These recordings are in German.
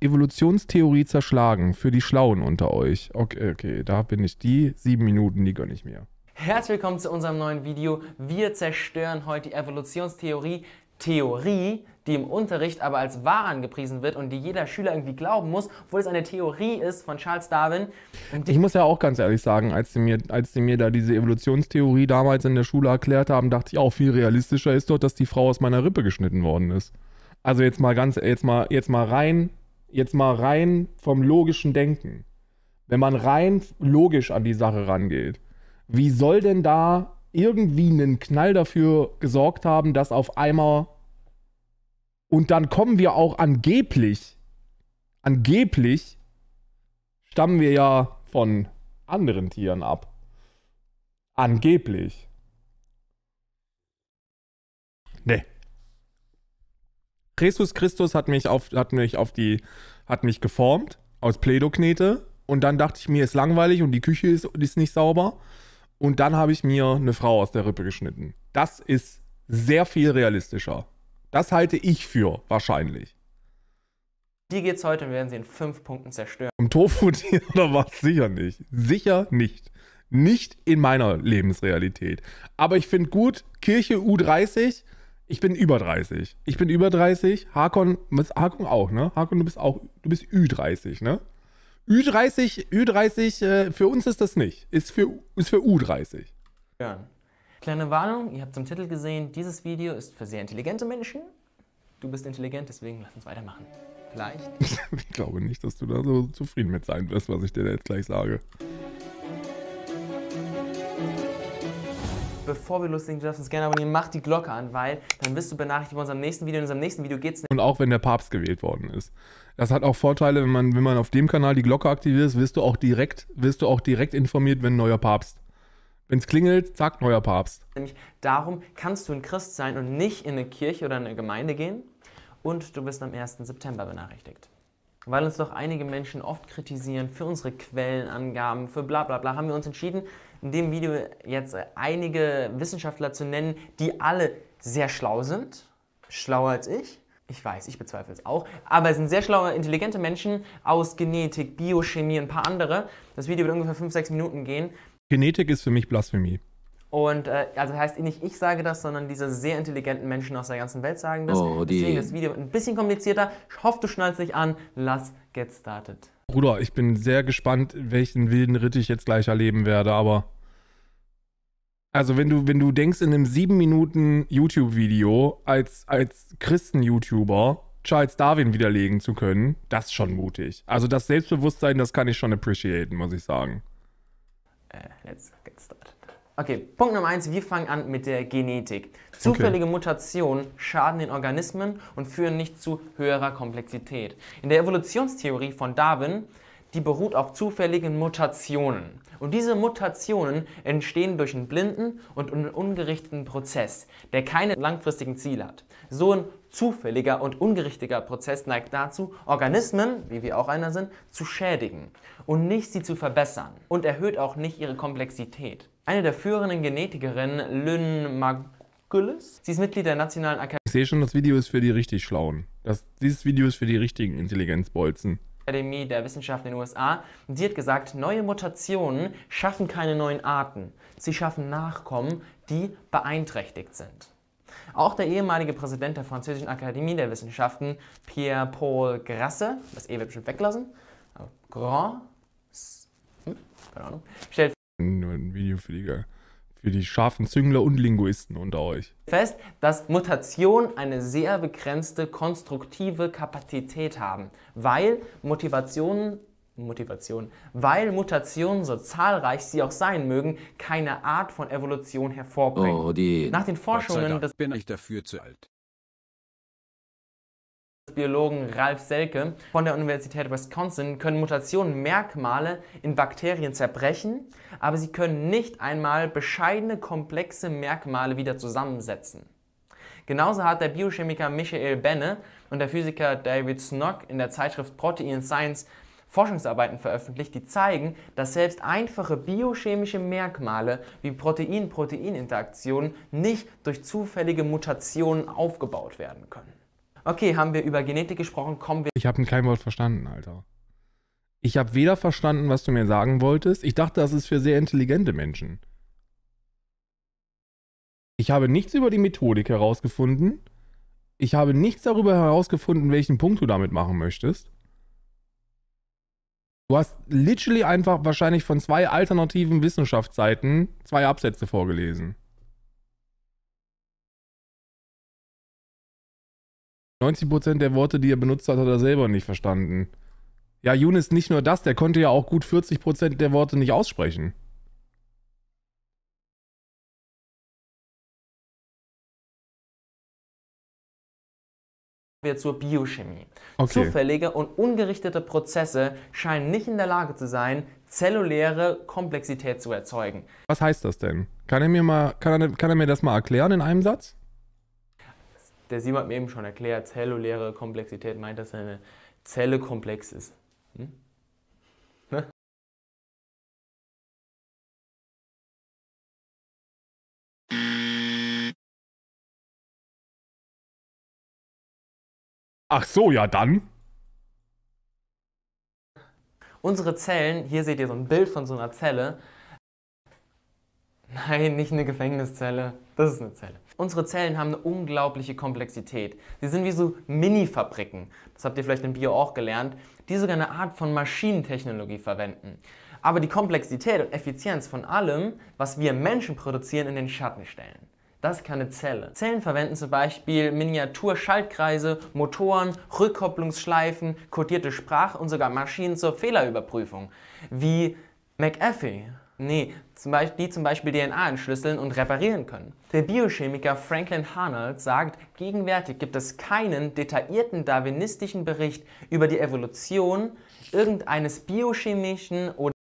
Evolutionstheorie zerschlagen für die Schlauen unter euch. Okay, okay, da bin ich. Die sieben Minuten, die gönne ich mir. Herzlich willkommen zu unserem neuen Video. Wir zerstören heute die Evolutionstheorie. Theorie, die im Unterricht aber als wahr angepriesen wird und die jeder Schüler irgendwie glauben muss, obwohl es eine Theorie ist von Charles Darwin. Ich muss ja auch ganz ehrlich sagen, als sie, mir, als die mir da diese Evolutionstheorie damals in der Schule erklärt haben, dachte ich auch, viel realistischer ist doch, dass die Frau aus meiner Rippe geschnitten worden ist. Also jetzt mal ganz, jetzt mal, jetzt mal rein, jetzt mal rein vom logischen Denken. Wenn man rein logisch an die Sache rangeht, wie soll denn da irgendwie einen Knall dafür gesorgt haben, dass auf einmal und dann kommen wir auch angeblich, angeblich stammen wir ja von anderen Tieren ab. Angeblich. Nee. Jesus Christus hat mich auf, hat mich auf die, hat mich geformt aus Pledoknete und dann dachte ich mir, ist langweilig und die Küche ist, ist nicht sauber. Und dann habe ich mir eine Frau aus der Rippe geschnitten. Das ist sehr viel realistischer. Das halte ich für wahrscheinlich. Die geht's heute und werden sie in fünf Punkten zerstören. Um Tofu oder was? Sicher nicht. Sicher nicht. Nicht in meiner Lebensrealität. Aber ich finde gut, Kirche U30 ich bin über 30. Ich bin über 30. Hakon, Hakon auch, ne? Hakon, du bist auch, du bist Ü30, ne? Ü30, Ü30, äh, für uns ist das nicht. Ist für, ist für U30. Ja. Kleine Warnung, ihr habt zum Titel gesehen, dieses Video ist für sehr intelligente Menschen. Du bist intelligent, deswegen lass uns weitermachen. Vielleicht. ich glaube nicht, dass du da so zufrieden mit sein wirst, was ich dir jetzt gleich sage. bevor wir loslegen, du darfst uns gerne abonnieren, mach die Glocke an, weil dann wirst du benachrichtigt bei unserem nächsten Video. In unserem nächsten Video geht's Und auch wenn der Papst gewählt worden ist. Das hat auch Vorteile, wenn man, wenn man auf dem Kanal die Glocke aktiviert, wirst du auch direkt, wirst du auch direkt informiert, wenn ein neuer Papst. Wenn es klingelt, sagt neuer Papst. Nämlich darum kannst du ein Christ sein und nicht in eine Kirche oder eine Gemeinde gehen. Und du wirst am 1. September benachrichtigt. Weil uns doch einige Menschen oft kritisieren für unsere Quellenangaben, für bla bla bla, haben wir uns entschieden, in dem Video jetzt einige Wissenschaftler zu nennen, die alle sehr schlau sind, schlauer als ich. Ich weiß, ich bezweifle es auch, aber es sind sehr schlaue, intelligente Menschen aus Genetik, Biochemie, ein paar andere. Das Video wird ungefähr 5, 6 Minuten gehen. Genetik ist für mich Blasphemie. Und äh, also heißt nicht ich sage das, sondern diese sehr intelligenten Menschen aus der ganzen Welt sagen das. Oh, die. Deswegen das Video ein bisschen komplizierter. Ich hoffe, du schnallst dich an. Lass get started. Bruder, ich bin sehr gespannt, welchen wilden Ritt ich jetzt gleich erleben werde, aber also wenn du, wenn du denkst, in einem sieben Minuten YouTube-Video als, als Christen-YouTuber Charles Darwin widerlegen zu können, das ist schon mutig. Also das Selbstbewusstsein, das kann ich schon appreciaten, muss ich sagen. Äh, let's get started. Okay, Punkt Nummer eins, wir fangen an mit der Genetik. Zufällige okay. Mutationen schaden den Organismen und führen nicht zu höherer Komplexität. In der Evolutionstheorie von Darwin die beruht auf zufälligen Mutationen. Und diese Mutationen entstehen durch einen blinden und einen ungerichteten Prozess, der keine langfristigen Ziele hat. So ein zufälliger und ungerichtiger Prozess neigt dazu, Organismen, wie wir auch einer sind, zu schädigen und nicht sie zu verbessern und erhöht auch nicht ihre Komplexität. Eine der führenden Genetikerinnen, Lynn Margulis, sie ist Mitglied der Nationalen Akademie. Ich sehe schon, das Video ist für die richtig Schlauen. Das, dieses Video ist für die richtigen Intelligenzbolzen. Akademie der Wissenschaften in den USA. Und sie hat gesagt, neue Mutationen schaffen keine neuen Arten. Sie schaffen Nachkommen, die beeinträchtigt sind. Auch der ehemalige Präsident der Französischen Akademie der Wissenschaften, Pierre-Paul Grasse, das E wird bestimmt weglassen, Grand, hm, keine Ahnung, stellt nur ein Video für die Geil. Für die scharfen Züngler und Linguisten unter euch. Fest, dass Mutationen eine sehr begrenzte konstruktive Kapazität haben, weil Motivationen Motivation. Weil Mutationen, so zahlreich sie auch sein mögen, keine Art von Evolution hervorbringen. Oh, Nach den Forschungen des bin ich dafür zu alt. Biologen Ralf Selke von der Universität Wisconsin können Mutationen Merkmale in Bakterien zerbrechen, aber sie können nicht einmal bescheidene komplexe Merkmale wieder zusammensetzen. Genauso hat der Biochemiker Michael Benne und der Physiker David Snock in der Zeitschrift Protein Science Forschungsarbeiten veröffentlicht, die zeigen, dass selbst einfache biochemische Merkmale wie Protein-Protein-Interaktionen nicht durch zufällige Mutationen aufgebaut werden können. Okay, haben wir über Genetik gesprochen, kommen wir. Ich habe kein Wort verstanden, Alter. Ich habe weder verstanden, was du mir sagen wolltest. Ich dachte, das ist für sehr intelligente Menschen. Ich habe nichts über die Methodik herausgefunden. Ich habe nichts darüber herausgefunden, welchen Punkt du damit machen möchtest. Du hast literally einfach wahrscheinlich von zwei alternativen Wissenschaftsseiten zwei Absätze vorgelesen. 90% der Worte, die er benutzt hat, hat er selber nicht verstanden. Ja, Younes nicht nur das, der konnte ja auch gut 40% der Worte nicht aussprechen. wir zur Biochemie. Okay. Zufällige und ungerichtete Prozesse scheinen nicht in der Lage zu sein, zelluläre Komplexität zu erzeugen. Was heißt das denn? Kann er mir, mal, kann er, kann er mir das mal erklären in einem Satz? der Simon hat mir eben schon erklärt, zelluläre Komplexität meint, dass eine Zelle komplex ist. Hm? Ne? Ach so, ja dann. Unsere Zellen, hier seht ihr so ein Bild von so einer Zelle, Nein, nicht eine Gefängniszelle. Das ist eine Zelle. Unsere Zellen haben eine unglaubliche Komplexität. Sie sind wie so Mini-Fabriken. Das habt ihr vielleicht im Bio auch gelernt, die sogar eine Art von Maschinentechnologie verwenden. Aber die Komplexität und Effizienz von allem, was wir Menschen produzieren, in den Schatten stellen. Das kann eine Zelle. Zellen verwenden zum Beispiel Miniatur-Schaltkreise, Motoren, Rückkopplungsschleifen, kodierte Sprache und sogar Maschinen zur Fehlerüberprüfung, wie McAfee Nee, zum Beispiel, die zum Beispiel DNA entschlüsseln und reparieren können. Der Biochemiker Franklin Harnold sagt, gegenwärtig gibt es keinen detaillierten darwinistischen Bericht über die Evolution irgendeines biochemischen oder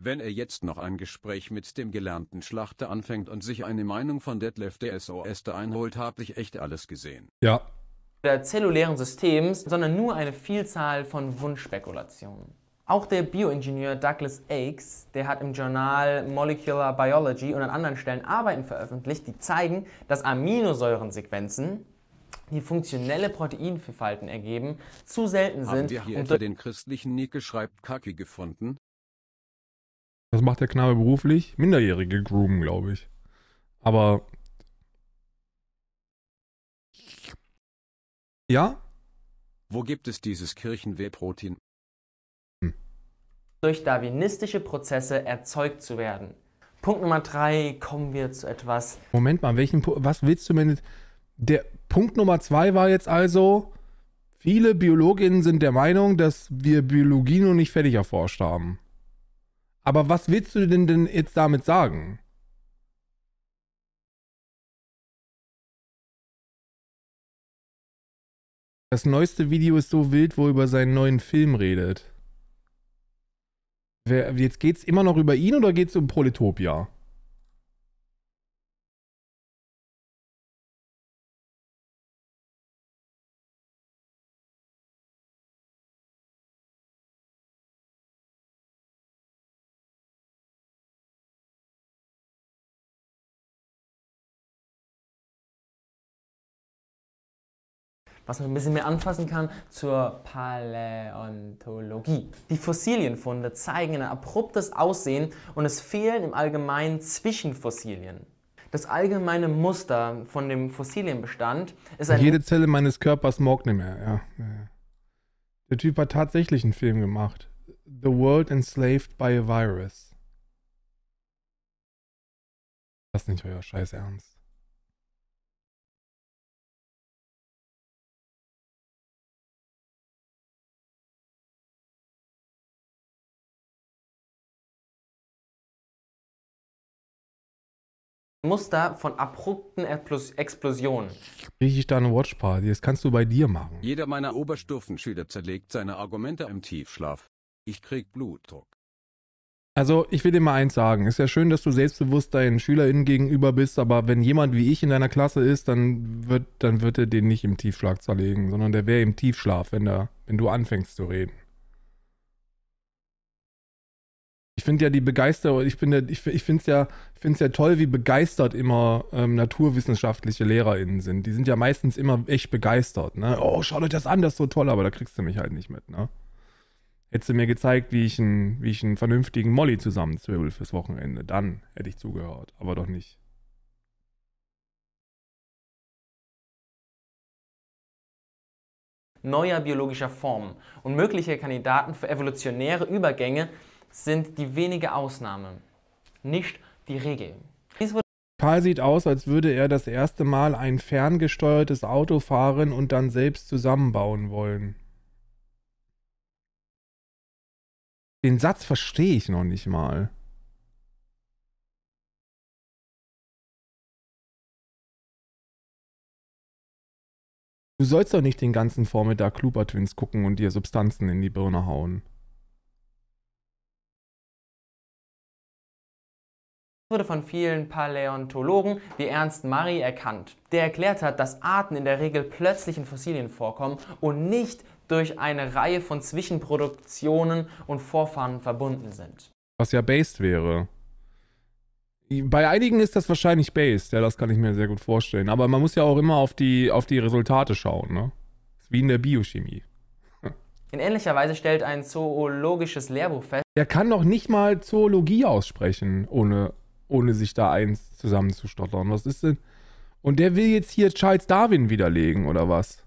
wenn er jetzt noch ein Gespräch mit dem gelernten Schlachter anfängt und sich eine Meinung von Detlef der SOS einholt, habe ich echt alles gesehen. Ja. Oder zellulären Systems, sondern nur eine Vielzahl von Wunschspekulationen. Auch der Bioingenieur Douglas Aikes, der hat im Journal Molecular Biology und an anderen Stellen Arbeiten veröffentlicht, die zeigen, dass Aminosäurensequenzen, die funktionelle Proteinvielfalten ergeben, zu selten sind. Haben wir hier und den christlichen Nike schreibt Kaki gefunden? Was macht der Knabe beruflich? Minderjährige groomen, glaube ich. Aber ja? Wo gibt es dieses Kirchenwehrprotein? durch darwinistische Prozesse erzeugt zu werden. Punkt Nummer drei, kommen wir zu etwas. Moment mal, welchen, was willst du mit. Der Punkt Nummer zwei war jetzt also, viele Biologinnen sind der Meinung, dass wir Biologie noch nicht fertig erforscht haben. Aber was willst du denn, denn jetzt damit sagen? Das neueste Video ist so wild, wo er über seinen neuen Film redet. Wer, jetzt geht es immer noch über ihn oder geht es um Proletopia? was man ein bisschen mehr anfassen kann, zur Paläontologie. Die Fossilienfunde zeigen ein abruptes Aussehen und es fehlen im Allgemeinen Zwischenfossilien. Das allgemeine Muster von dem Fossilienbestand ist ein... Jede Zelle meines Körpers mag nicht mehr, ja. Der Typ hat tatsächlich einen Film gemacht. The World Enslaved by a Virus. Das ist nicht euer Scheiß Ernst. Muster von abrupten Explosionen. Rieche ich da eine Watchparty, das kannst du bei dir machen. Jeder meiner Oberstufenschüler zerlegt seine Argumente im Tiefschlaf. Ich krieg Blutdruck. Also, ich will dir mal eins sagen. Ist ja schön, dass du selbstbewusst deinen SchülerInnen gegenüber bist, aber wenn jemand wie ich in deiner Klasse ist, dann wird, dann wird er den nicht im Tiefschlag zerlegen, sondern der wäre im Tiefschlaf, wenn, der, wenn du anfängst zu reden. finde ja die Begeisterung, ich finde ich, ich finde es ja, ich ja toll, wie begeistert immer ähm, naturwissenschaftliche LehrerInnen sind. Die sind ja meistens immer echt begeistert. Ne? Oh, schaut euch das an, das ist so toll, aber da kriegst du mich halt nicht mit. Ne? Hättest du mir gezeigt, wie ich, ein, wie ich einen vernünftigen Molly zusammenzwirbel fürs Wochenende, dann hätte ich zugehört, aber doch nicht. neuer biologischer Formen und mögliche Kandidaten für evolutionäre Übergänge sind die wenige Ausnahme, nicht die Regel. Dies wurde Karl sieht aus, als würde er das erste Mal ein ferngesteuertes Auto fahren und dann selbst zusammenbauen wollen. Den Satz verstehe ich noch nicht mal. Du sollst doch nicht den ganzen Vormittag Kluber Twins gucken und dir Substanzen in die Birne hauen. wurde von vielen Paläontologen wie Ernst Marie erkannt, der erklärt hat, dass Arten in der Regel plötzlich in Fossilien vorkommen und nicht durch eine Reihe von Zwischenproduktionen und Vorfahren verbunden sind. Was ja based wäre. Bei einigen ist das wahrscheinlich based, ja, das kann ich mir sehr gut vorstellen. Aber man muss ja auch immer auf die, auf die Resultate schauen, ne? Wie in der Biochemie. In ähnlicher Weise stellt ein zoologisches Lehrbuch fest. Der kann doch nicht mal Zoologie aussprechen, ohne ohne sich da eins zusammenzustottern. Was ist denn? Und der will jetzt hier Charles Darwin widerlegen, oder was?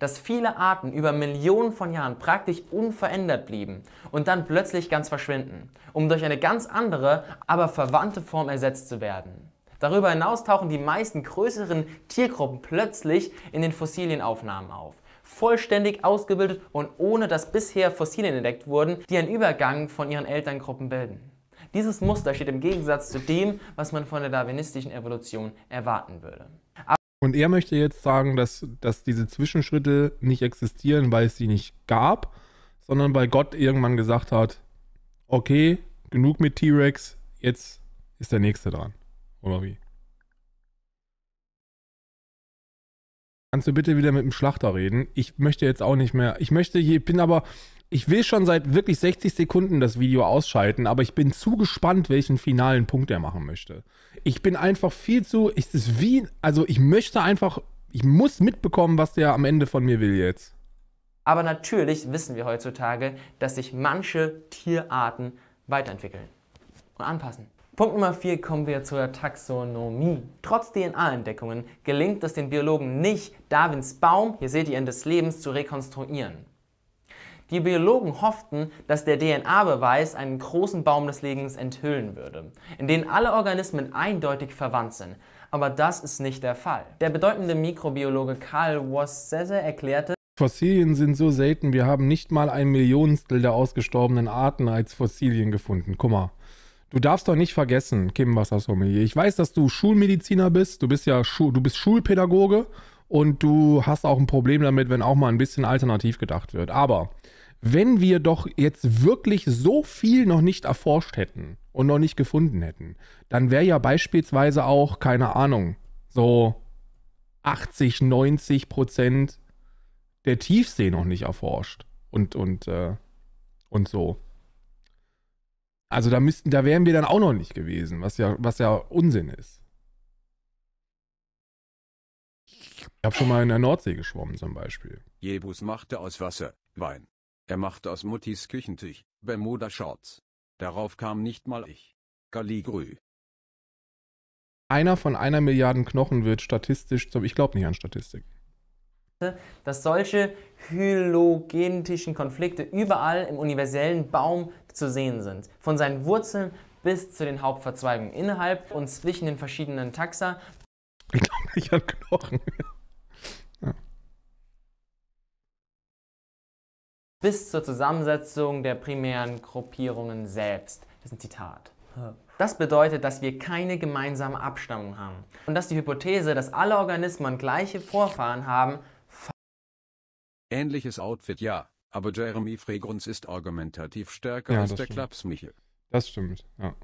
dass viele Arten über Millionen von Jahren praktisch unverändert blieben und dann plötzlich ganz verschwinden, um durch eine ganz andere, aber verwandte Form ersetzt zu werden. Darüber hinaus tauchen die meisten größeren Tiergruppen plötzlich in den Fossilienaufnahmen auf vollständig ausgebildet und ohne dass bisher Fossilien entdeckt wurden, die einen Übergang von ihren Elterngruppen bilden. Dieses Muster steht im Gegensatz zu dem, was man von der darwinistischen Evolution erwarten würde. Aber und er möchte jetzt sagen, dass, dass diese Zwischenschritte nicht existieren, weil es sie nicht gab, sondern weil Gott irgendwann gesagt hat, okay, genug mit T-Rex, jetzt ist der nächste dran. Oder wie? Kannst du bitte wieder mit dem Schlachter reden? Ich möchte jetzt auch nicht mehr. Ich möchte hier, ich bin aber, ich will schon seit wirklich 60 Sekunden das Video ausschalten, aber ich bin zu gespannt, welchen finalen Punkt er machen möchte. Ich bin einfach viel zu, ich ist wie, also ich möchte einfach, ich muss mitbekommen, was der am Ende von mir will jetzt. Aber natürlich wissen wir heutzutage, dass sich manche Tierarten weiterentwickeln und anpassen. Punkt Nummer 4 kommen wir zur Taxonomie. Trotz DNA-Entdeckungen gelingt es den Biologen nicht, Darwins Baum, hier seht ihr ihn, des Lebens zu rekonstruieren. Die Biologen hofften, dass der DNA-Beweis einen großen Baum des Lebens enthüllen würde, in den alle Organismen eindeutig verwandt sind. Aber das ist nicht der Fall. Der bedeutende Mikrobiologe Karl Wassese erklärte, Fossilien sind so selten, wir haben nicht mal ein Millionstel der ausgestorbenen Arten als Fossilien gefunden. Guck mal. Du darfst doch nicht vergessen, Kim Wassersommelier. Ich weiß, dass du Schulmediziner bist. Du bist ja Schu du bist Schulpädagoge und du hast auch ein Problem damit, wenn auch mal ein bisschen alternativ gedacht wird. Aber wenn wir doch jetzt wirklich so viel noch nicht erforscht hätten und noch nicht gefunden hätten, dann wäre ja beispielsweise auch, keine Ahnung, so 80, 90 Prozent der Tiefsee noch nicht erforscht und, und, äh, und so. Also da müssten, da wären wir dann auch noch nicht gewesen, was ja, was ja Unsinn ist. Ich habe schon mal in der Nordsee geschwommen zum Beispiel. Jebus machte aus Wasser Wein. Er machte aus Muttis Küchentisch Bermuda Shorts. Darauf kam nicht mal ich. Galigrü. Einer von einer Milliarde Knochen wird statistisch zum. Ich glaube nicht an Statistik. Dass solche hylogentischen Konflikte überall im universellen Baum zu sehen sind. Von seinen Wurzeln bis zu den Hauptverzweigungen innerhalb und zwischen den verschiedenen Taxa. Ich glaube nicht an Knochen. Bis zur Zusammensetzung der primären Gruppierungen selbst. Das ist ein Zitat. Das bedeutet, dass wir keine gemeinsame Abstammung haben und dass die Hypothese, dass alle Organismen gleiche Vorfahren haben, ähnliches Outfit ja. Aber Jeremy Fragrunz ist argumentativ stärker ja, als der Klapsmichel. Das stimmt, ja.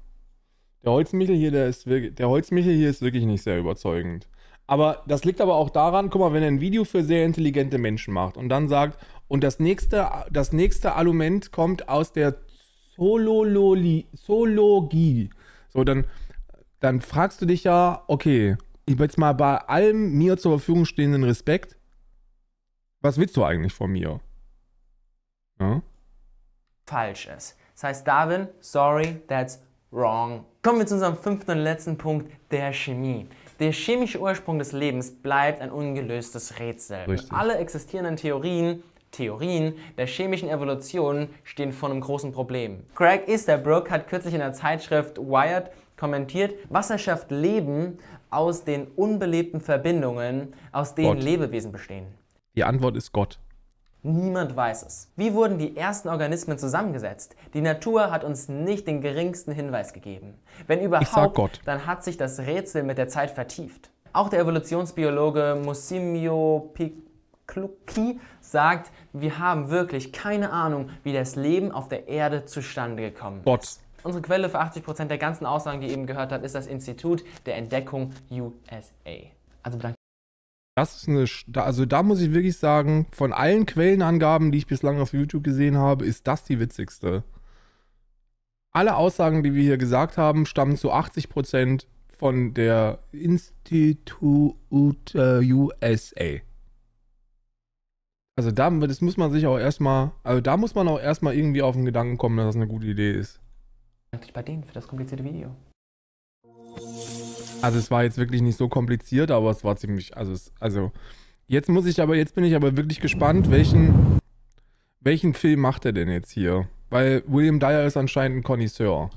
Der Holzmichel hier, der ist wirklich, der Holzmichel hier ist wirklich nicht sehr überzeugend. Aber das liegt aber auch daran, guck mal, wenn er ein Video für sehr intelligente Menschen macht und dann sagt, und das nächste, das nächste Argument kommt aus der Zoololi, Zoologie. So, dann, dann fragst du dich ja, okay, ich jetzt mal bei allem mir zur Verfügung stehenden Respekt, was willst du eigentlich von mir? Ja. Falsch ist. Das heißt, Darwin, sorry, that's wrong. Kommen wir zu unserem fünften und letzten Punkt, der Chemie. Der chemische Ursprung des Lebens bleibt ein ungelöstes Rätsel. Richtig. Alle existierenden Theorien, Theorien der chemischen Evolution stehen vor einem großen Problem. Craig Easterbrook hat kürzlich in der Zeitschrift Wired kommentiert, Wasser schafft Leben aus den unbelebten Verbindungen, aus denen Gott. Lebewesen bestehen. Die Antwort ist Gott. Niemand weiß es. Wie wurden die ersten Organismen zusammengesetzt? Die Natur hat uns nicht den geringsten Hinweis gegeben. Wenn überhaupt, dann hat sich das Rätsel mit der Zeit vertieft. Auch der Evolutionsbiologe Musimio Piklucki sagt, wir haben wirklich keine Ahnung, wie das Leben auf der Erde zustande gekommen Gott. ist. Unsere Quelle für 80% der ganzen Aussagen, die ihr eben gehört habt, ist das Institut der Entdeckung USA. Also bedankt das ist eine, also da muss ich wirklich sagen, von allen Quellenangaben, die ich bislang auf YouTube gesehen habe, ist das die witzigste. Alle Aussagen, die wir hier gesagt haben, stammen zu 80% von der Institute äh, USA. Also da, das muss man sich auch erstmal, also da muss man auch erstmal irgendwie auf den Gedanken kommen, dass das eine gute Idee ist. Danke bei denen für das komplizierte Video. Also es war jetzt wirklich nicht so kompliziert, aber es war ziemlich, also es, also jetzt muss ich aber, jetzt bin ich aber wirklich gespannt, welchen, welchen Film macht er denn jetzt hier? Weil William Dyer ist anscheinend ein Connoisseur.